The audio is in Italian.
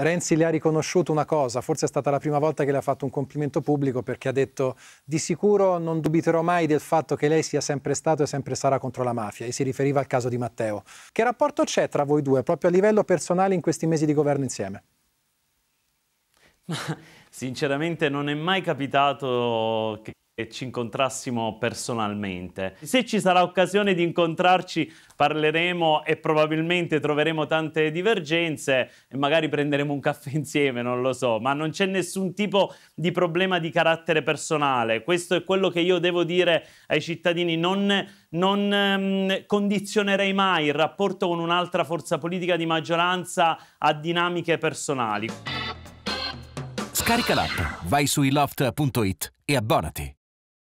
Renzi le ha riconosciuto una cosa, forse è stata la prima volta che le ha fatto un complimento pubblico perché ha detto di sicuro non dubiterò mai del fatto che lei sia sempre stato e sempre sarà contro la mafia e si riferiva al caso di Matteo. Che rapporto c'è tra voi due proprio a livello personale in questi mesi di governo insieme? Ma sinceramente non è mai capitato che e ci incontrassimo personalmente. Se ci sarà occasione di incontrarci parleremo e probabilmente troveremo tante divergenze e magari prenderemo un caffè insieme, non lo so, ma non c'è nessun tipo di problema di carattere personale. Questo è quello che io devo dire ai cittadini, non, non ehm, condizionerei mai il rapporto con un'altra forza politica di maggioranza a dinamiche personali. Scarica l'app, vai su iloft.it e abbonati.